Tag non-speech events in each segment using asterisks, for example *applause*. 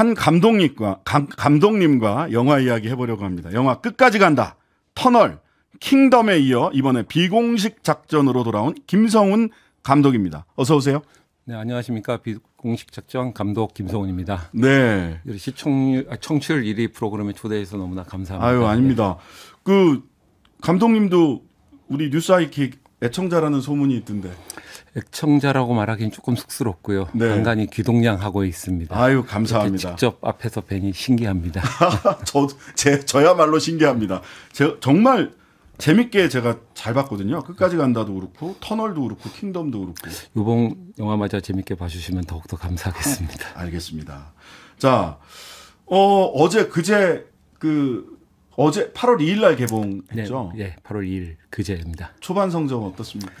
한 감독님과 감, 감독님과 영화 이야기 해보려고 합니다. 영화 끝까지 간다. 터널 킹덤에 이어 이번에 비공식 작전으로 돌아온 김성훈 감독입니다. 어서 오세요. 네, 안녕하십니까. 비공식 작전 감독 김성훈입니다. 네. 시청률, 아, 청취율 1위 프로그램에 초대해서 너무나 감사합니다. 아유, 아닙니다. 네. 그, 감독님도 우리 뉴스 아이킥 애청자라는 소문이 있던데. 액청자라고 말하기는 조금 쑥스럽고요. 네. 간간히 귀동냥하고 있습니다. 아유 감사합니다. 직접 앞에서 뵈니 신기합니다. *laughs* 저, 제, 저야말로 신기합니다. 제, 정말 재밌게 제가 잘 봤거든요. 끝까지 간다도 그렇고 터널도 그렇고 킹덤도 그렇고. 요번 영화마저 재밌게 봐주시면 더욱더 감사하겠습니다. *laughs* 알겠습니다. 자, 어, 어제 그제 그 어제 8월 2일 날 개봉했죠? 네, 예, 8월 2일 그제입니다. 초반 성적 어떻습니까?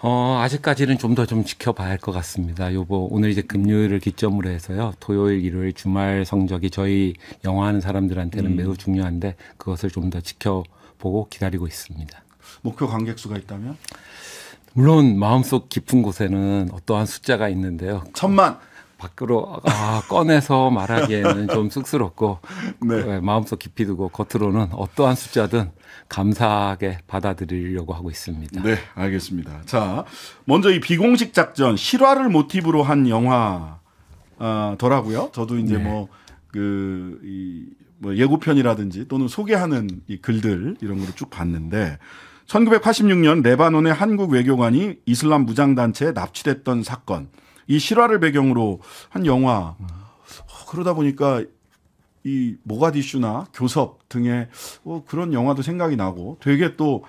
어, 아직까지는 좀 더좀 좀 지켜봐야 할 것 같습니다. 요거 오늘 이제 금요일을 기점으로 해서요. 토요일, 일요일, 주말 성적이 저희 영화하는 사람들한테는 음. 매우 중요한데 그것을 좀 더 지켜보고 기다리고 있습니다. 목표 관객 수가 있다면? 물론 마음속 깊은 곳에는 어떠한 숫자가 있는데요. 천만. 밖으로 아, 꺼내서 말하기에는 좀 *laughs* 쑥스럽고 네. 예, 마음속 깊이 두고 겉으로는 어떠한 숫자든 감사하게 받아들이려고 하고 있습니다. 네, 알겠습니다. 자, 먼저 이 비공식 작전 실화를 모티브로 한 영화더라고요. 아, 저도 이제 네. 뭐그뭐 그, 뭐 예고편이라든지 또는 소개하는 이 글들 이런 거를 쭉 봤는데 1986년 레바논의 한국 외교관이 이슬람 무장단체에 납치됐던 사건 이 실화를 배경으로 한 영화 어, 그러다 보니까 이 모가디슈나 교섭 등의 어, 그런 영화도 생각이 나고 되게 또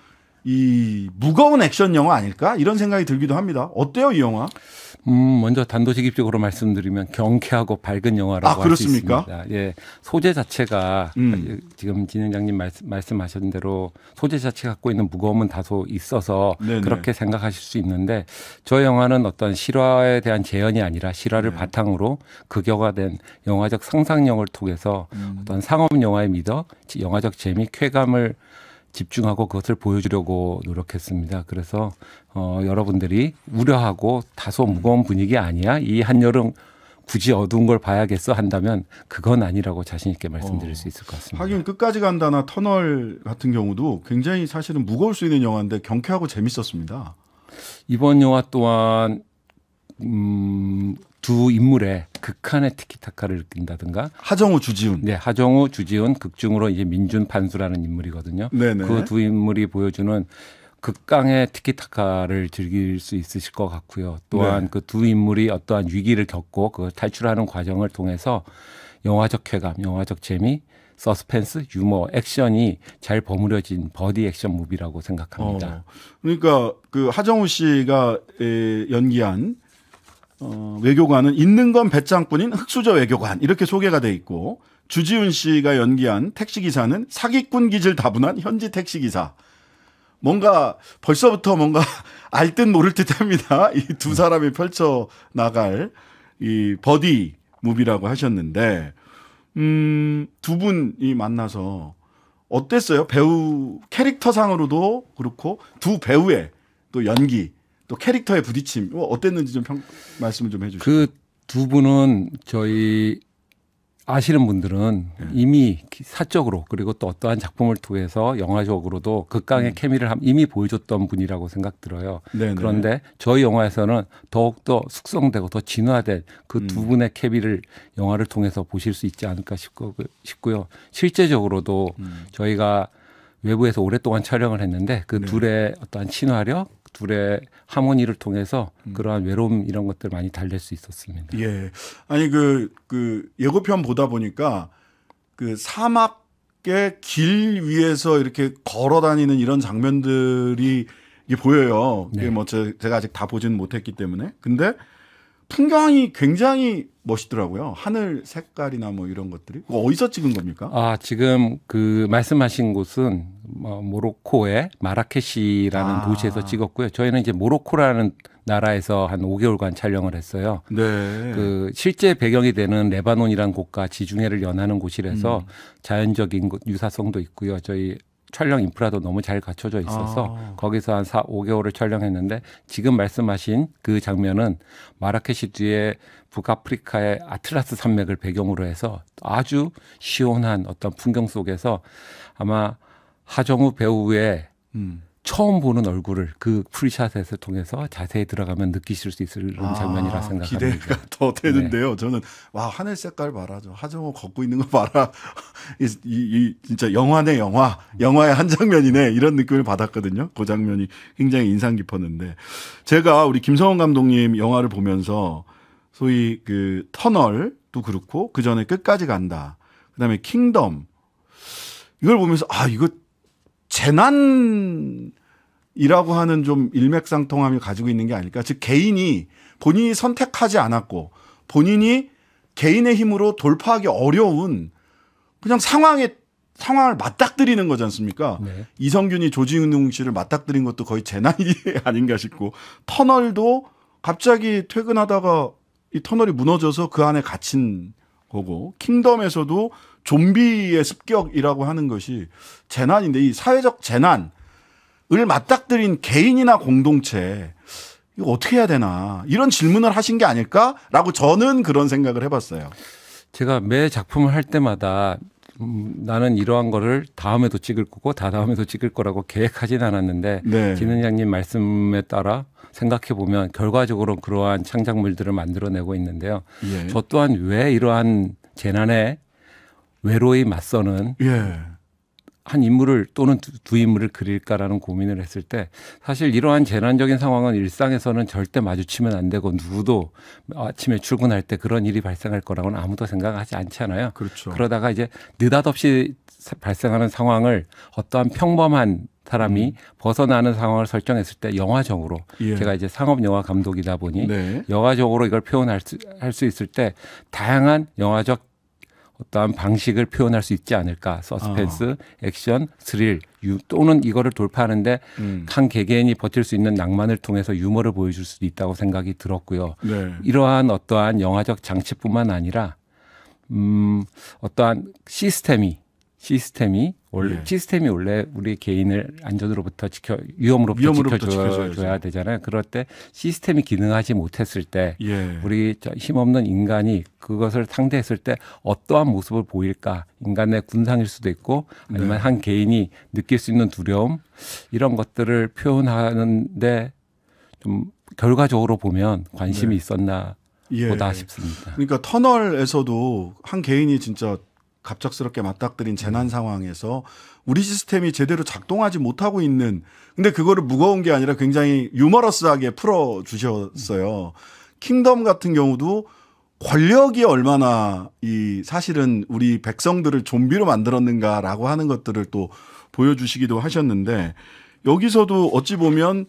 이 무거운 액션 영화 아닐까 이런 생각이 들기도 합니다. 어때요 이 영화? 음, 먼저 단도직입적으로 말씀드리면 경쾌하고 밝은 영화라고 아, 할수 있습니다. 예, 소재 자체가 음. 아, 예, 지금 진행장님 말씀, 말씀하신 대로 소재 자체가 갖고 있는 무거움은 다소 있어서 네네. 네. 그렇게 생각하실 수 있는데 저 영화는 어떤 실화에 대한 재현이 아니라 실화를 네. 바탕으로 극여화된 영화적 상상력을 통해서 음. 어떤 상업 영화의 미덕, 영화적 재미, 쾌감을 집중하고 그것을 보여주려고 노력했습니다. 그래서 어, 여러분들이 우려하고 다소 무거운 분위기 아니야 이 한여름 굳이 어두운 걸 봐야겠어 한다면 그건 아니라고 자신 있게 말씀드릴 어, 수 있을 것 같습니다. 하긴 끝까지 간다나 터널 같은 경우도 굉장히 사실은 무거울 수 있는 영화인데 경쾌하고 재밌었습니다. 이번 영화 또한 음, 두 인물의 극한의 티키타카를 느낀다든가 하정우 주지훈 네 하정우 주지훈 극중으로 이제 민준 판수라는 인물이거든요. 그 두 인물이 보여주는 극강의 티키타카를 즐길 수 있으실 것 같고요. 또한 네. 그두 인물이 어떠한 위기를 겪고 그 탈출하는 과정을 통해서 영화적 쾌감, 영화적 재미, 서스펜스, 유머, 액션이 잘 버무려진 버디 액션 무비라고 생각합니다. 어, 그러니까 그 하정우 씨가 에, 연기한 어, 외교관은 있는 건 배짱뿐인 흑수저 외교관 이렇게 소개가 돼 있고 주지훈 씨가 연기한 택시기사는 사기꾼 기질 다분한 현지 택시기사. 뭔가 벌써부터 뭔가 *laughs* 알 듯 모를 듯 합니다. 이 두 사람이 펼쳐 나갈 이 버디 무비라고 하셨는데, 음, 두 분이 만나서 어땠어요? 배우 캐릭터상으로도 그렇고 두 배우의 또 연기 또 캐릭터의 부딪힘 뭐 어땠는지 좀 평, 말씀을 좀 해주시죠. 그두 분은 저희 아시는 분들은 네. 이미 사적으로 그리고 또 어떠한 작품을 통해서 영화적으로도 극강의 음. 케미를 이미 보여줬던 분이라고 생각 들어요. 네네. 그런데 저희 영화에서는 더욱더 숙성되고 더 진화된 그두 음. 분의 케미를 영화를 통해서 보실 수 있지 않을까 싶고요. 실제적으로도 음. 저희가 외부에서 오랫동안 촬영을 했는데 그 네. 둘의 어떠한 친화력 둘의 하모니를 통해서 음. 그러한 외로움 이런 것들 많이 달랠 수 있었습니다. 예. 아니 그그 그 예고편 보다 보니까 그 사막의 길 위에서 이렇게 걸어 다니는 이런 장면들이 이게 보여요. 이게 네. 뭐 제가 아직 다 보지는 못했기 때문에. 근데 풍경이 굉장히 멋있더라고요. 하늘 색깔이나 뭐 이런 것들이 어디서 찍은 겁니까? 아 지금 그 말씀하신 곳은 뭐 모로코의 마라케시라는 아. 도시에서 찍었고요. 저희는 이제 모로코라는 나라에서 한 5개월간 촬영을 했어요. 네. 그 실제 배경이 되는 레바논이란 곳과 지중해를 연하는 곳이라서 음. 자연적인 유사성도 있고요. 저희 촬영 인프라도 너무 잘 갖춰져 있어서 아. 거기서 한 4, 5개월을 촬영했는데 지금 말씀하신 그 장면은 마라케시 뒤에 북아프리카의 아틀라스 산맥을 배경으로 해서 아주 시원한 어떤 풍경 속에서 아마 하정우 배우의 음. 처음 보는 얼굴을 그 프리샷에서 통해서 자세히 들어가면 느끼실 수 있을 아, 장면이라 생각합니다. 기대가 더 되는데요. 네. 저는 와 하늘 색깔 봐라, 하정우 걷고 있는 거 봐라 이, 이 진짜 영화내 영화, 영화의 한 장면이네 이런 느낌을 받았거든요. 그 장면이 굉장히 인상 깊었는데 제가 우리 김성원 감독님 영화를 보면서 소위 그 터널도 그렇고 그 전에 끝까지 간다. 그다음에 킹덤 이걸 보면서 아 이거 재난 이라고 하는 좀 일맥상통함이 가지고 있는 게 아닐까. 즉 개인이 본인이 선택하지 않았고 본인이 개인의 힘으로 돌파하기 어려운 그냥 상황에 상황을 맞닥뜨리는 거지 않습니까? 네. 이성균이 조진웅 씨를 맞닥뜨린 것도 거의 재난이 *laughs* 아닌가 싶고 터널도 갑자기 퇴근하다가 이 터널이 무너져서 그 안에 갇힌 거고 킹덤에서도 좀비의 습격이라고 하는 것이 재난인데 이 사회적 재난을 맞닥뜨린 개인이나 공동체 이거 어떻게 해야 되나 이런 질문을 하신 게 아닐까라고 저는 그런 생각을 해봤어요. 제가 매 작품을 할 때마다 음, 나는 이러한 거를 다음에도 찍을 거고 다 다음에도 찍을 거라고 계획하진 않았는데 네. 진은장님 말씀에 따라 생각해 보면 결과적으로 그러한 창작물들을 만들어내고 있는데요. 예. 저 또한 왜 이러한 재난에 외로이 맞서는 예. 한 인물을 또는 두, 두, 인물을 그릴까라는 고민을 했을 때 사실 이러한 재난적인 상황은 일상에서는 절대 마주치면 안 되고 누구도 아침에 출근할 때 그런 일이 발생할 거라고는 아무도 생각하지 않잖아요. 그렇죠. 그러다가 이제 느닷없이 발생하는 상황을 어떠한 평범한 사람이 음. 벗어나는 상황을 설정했을 때 영화적으로 예. 제가 이제 상업 영화 감독이다 보니 네. 영화적으로 이걸 표현할 수, 할수 있을 때 다양한 영화적 어떠한 방식을 표현할 수 있지 않을까 서스펜스, 어. 액션, 스릴 유, 또는 이거를 돌파하는데 음. 한 개개인이 버틸 수 있는 낭만을 통해서 유머를 보여줄 수도 있다고 생각이 들었고요. 네. 이러한 어떠한 영화적 장치뿐만 아니라 음, 어떠한 시스템이 시스템이 원래 예. 시스템이 원래 우리 개인을 안전으로부터 지켜 위험으로부터, 위험으로부터 지켜줘야, 되잖아요. 그럴 때 시스템이 기능하지 못했을 때 예. 우리 힘없는 인간이 그것을 상대했을 때 어떠한 모습을 보일까? 인간의 군상일 수도 있고 아니면 네. 한 개인이 느낄 수 있는 두려움 이런 것들을 표현하는데 좀 결과적으로 보면 관심이 네. 있었나 예. 보다 싶습니다. 그러니까 터널에서도 한 개인이 진짜 갑작스럽게 맞닥뜨린 재난 상황에서 우리 시스템이 제대로 작동하지 못하고 있는 근데 그거를 무거운 게 아니라 굉장히 유머러스하게 풀어 주셨어요. 킹덤 같은 경우도 권력이 얼마나 이 사실은 우리 백성들을 좀비로 만들었는가라고 하는 것들을 또 보여주시기도 하셨는데 여기서도 어찌 보면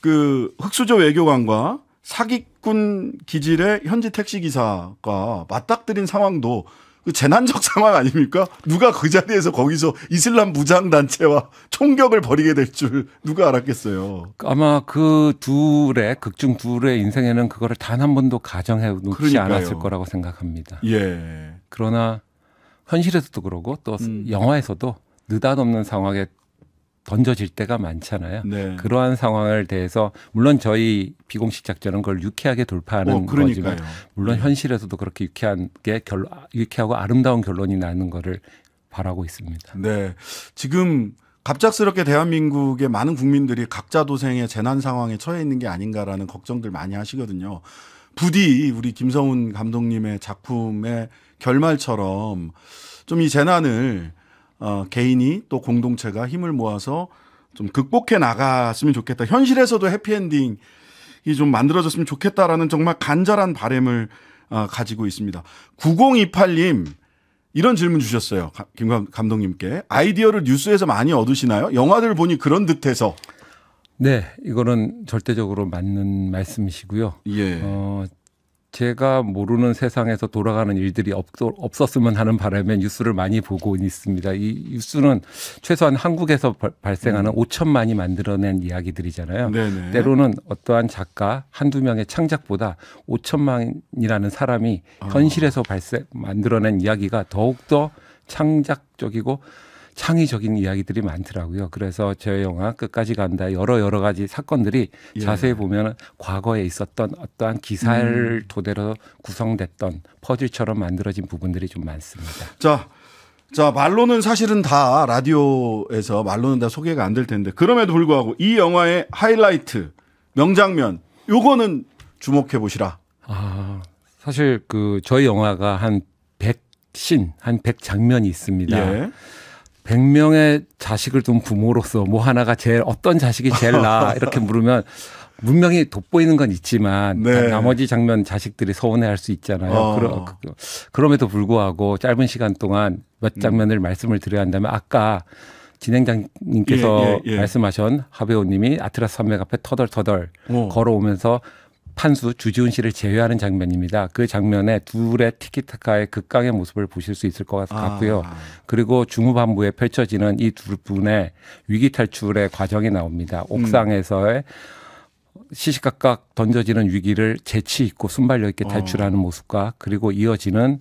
그 흑수저 외교관과 사기꾼 기질의 현지 택시 기사가 맞닥뜨린 상황도 그 재난적 *laughs* 상황 아닙니까? 누가 그 자리에서 거기서 이슬람 무장 단체와 총격을 벌이게 될 줄 누가 알았겠어요. 아마 그 둘의 극중 둘의 인생에는 그거를 단 한 번도 가정해 놓지 그러니까요. 않았을 거라고 생각합니다. 예. 그러나 현실에서도 그러고 또 음. 영화에서도 느닷없는 상황에 던져질 때가 많잖아요. 네. 그러한 상황을 대해서 물론 저희 비공식 작전은 그걸 유쾌하게 돌파하는 어, 거지만 물론 네. 현실에서도 그렇게 유쾌한게 결 유쾌하고 아름다운 결론이 나는 거를 바라고 있습니다. 네. 지금 갑작스럽게 대한민국의 많은 국민들이 각자 도생의 재난 상황에 처해 있는 게 아닌가라는 걱정들 많이 하시거든요. 부디 우리 김성훈 감독님의 작품의 결말처럼 좀 이 재난을 어, 개인이 또 공동체가 힘을 모아서 좀 극복해 나갔으면 좋겠다. 현실에서도 해피엔딩이 좀 만들어졌으면 좋겠다라는 정말 간절한 바램을 어, 가지고 있습니다. 9028님 이런 질문 주셨어요. 김 감독님께 아이디어를 뉴스에서 많이 얻으시나요? 영화들 보니 그런 듯해서. 네, 이거는 절대적으로 맞는 말씀이시고요. 예. 어, 제가 모르는 세상에서 돌아가는 일들이 없, 없었으면 하는 바람에 뉴스를 많이 보고 있습니다. 이 뉴스는 최소한 한국에서 바, 발생하는 음. 5천만이 만들어낸 이야기들이잖아요. 네네. 때로는 어떠한 작가 한두 명의 창작보다 5천만이라는 사람이 아. 현실에서 아. 발생 만들어낸 이야기가 더욱더 창작적이고 창의적인 이야기들이 많더라고요. 그래서 제 영화 끝까지 간다 여러 여러 가지 사건들이 예. 자세히 보면 과거에 있었던 어떠한 기사를 음. 토대로 구성됐던 퍼즐처럼 만들어진 부분들이 좀 많습니다. 자. 자, 말로는 사실은 다 라디오에서 말로는 다 소개가 안 될 텐데 그럼에도 불구하고 이 영화의 하이라이트 명장면 요거는 주목해 보시라. 아, 사실 그 저희 영화가 한 100신, 한 100장면이 있습니다. 예. 100명의 자식을 둔 부모로서 뭐 하나가 제일 어떤 자식이 제일 나 *laughs* 이렇게 물으면 문명이 돋보이는 건 있지만 네. 나머지 장면 자식들이 서운해할 수 있잖아요. 어. 그러, 그, 그, 그럼에도 불구하고 짧은 시간 동안 몇 음. 장면을 음. 말씀을 드려야 한다면 아까 진행장님께서 예, 예, 예. 말씀하신 하배우님이 아틀라스 산맥 앞에 터덜터덜 오. 어. 걸어오면서 판수 주지훈 씨를 제외하는 장면입니다. 그 장면에 둘의 티키타카의 극강의 모습을 보실 수 있을 것 아. 같고요. 아. 그리고 중후반부에 펼쳐지는 이 둘 분의 위기 탈출의 과정이 나옵니다. 음. 옥상에서의 음. 시시각각 던져지는 위기를 재치 있고 순발력 있게 어. 탈출하는 어. 모습과 그리고 이어지는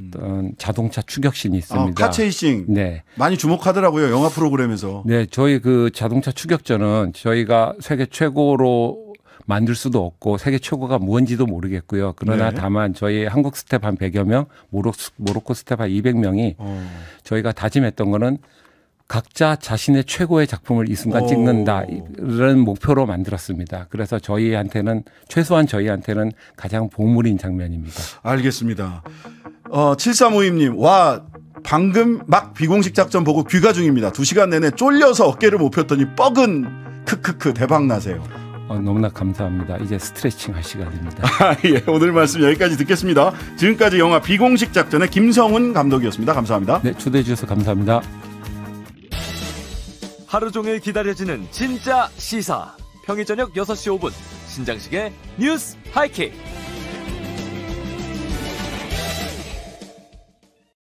음. 어떤 자동차 추격신이 아, 있습니다. 아, 카체이싱. 네. 많이 주목하더라고요. 영화 프로그램에서. 네. 저희 그 자동차 추격전은 저희가 세계 최고로 만들 수도 없고 세계 최고가 무언지도 모르겠고요. 그러나 네. 다만 저희 한국 스텝 한 100여 명, 모로, 모로코 스텝 한 200명이 어. 저희가 다짐했던 거는 각자 자신의 최고의 작품을 이 순간 찍는다 이런 목표로 만들었습니다. 그래서 저희한테는 최소한 저희한테는 가장 보물인 장면입니다. 알겠습니다. 어, 7352님 와 방금 막 비공식 작전 보고 귀가 중입니다. 두시간 내내 쫄려서 어깨를 못 폈더니 뻐근 크크크 대박 나세요. 어, 너무나 감사합니다. 이제 스트레칭 할 시간입니다. *laughs* 아, 예, 오늘 말씀 여기까지 듣겠습니다. 지금까지 영화 비공식 작전의 김성훈 감독이었습니다. 감사합니다. 네, 초대해 주셔서 감사합니다. 하루 종일 기다려지는 진짜 시사. 평일 저녁 6시 5분 신장식의 뉴스 하이킥.